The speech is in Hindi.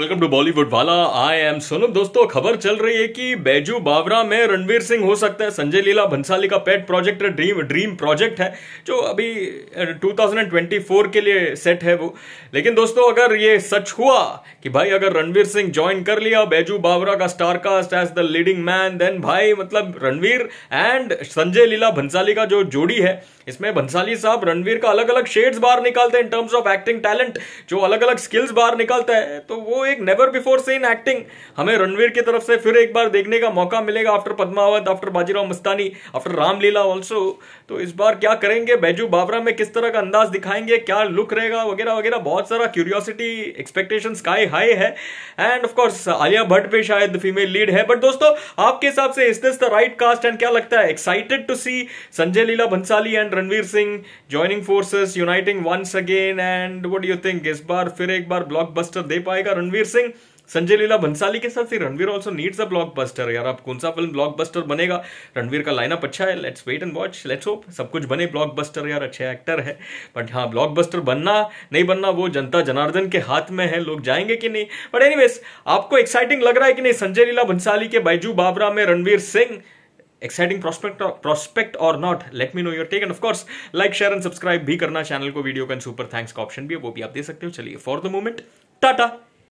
वेलकम टू बॉलीवुड वाला आई एम सोनम दोस्तों खबर चल रही है कि बैजू बावरा में रणवीर सिंह हो सकता है संजय लीला भंसाली का pet project dream dream project है जो अभी 2024 के लिए सेट है वो लेकिन दोस्तों अगर ये सच हुआ कि भाई अगर रणवीर सिंह ज्वाइन कर लिया बैजू बावरा का star cast as the leading man then भाई मतलब रणवीर एंड संजय लीला भंसाली का जो जोड़ी है इसमें भंसाली साहब रणवीर का अलग अलग शेड्स बाहर निकालते हैं in terms of acting talent जो अलग अलग स्किल्स बाहर निकालता है तो वो एक नेवर बिफोर सीन एक्टिंग हमें रणवीर की तरफ से फिर एक बार देखने का मौका मिलेगा after Padmaavat after Bajirao Mastani after Ramleela also तो इस बार क्या करेंगे बैजू बाबरा में किस तरह का अंदाज दिखाएंगे क्या लुक रहेगा वगैरह वगैरह बहुत सारा क्यूरियोसिटी एक्सपेक्टेशन स्काई हाई है एंड ऑफकोर्स आलिया भट्ट भी शायद फीमेल लीड है बट दोस्तों आपके हिसाब से is this the right cast and क्या लगता है excited to see Sanjay Leela Bhansali and Ranveer Singh joining forces uniting once again and what do you think इस बार फिर एक बार ब्लॉकबस्टर दे पाएगा रणवीर सिंह संजय लीला भंसाली के साथ ही Ranveer also needs a blockbuster यार आप कौन सा फिल्म ब्लॉकबस्टर बनेगा रणवीर का लाइनअप अच्छा है let's wait and watch let's hope सब कुछ बने ब्लॉकबस्टर यार अच्छे एक्टर है बट हाँ ब्लॉकबस्टर बनना नहीं बनना वो जनता जनार्दन के हाथ में है लोग जाएंगे कि नहीं बट एनी आपको एक्साइटिंग लग रहा है कि नहीं संजय लीला भंसाली के बैजू बाबरा में Ranveer Singh exciting prospect prospect और not let me know your take and of course like share and subscribe भी करना चैनल को वीडियो का सुपर थैंक्स का ऑप्शन भी है वो भी आप दे सकते हो चलिए फॉर द मोमेंट टाटा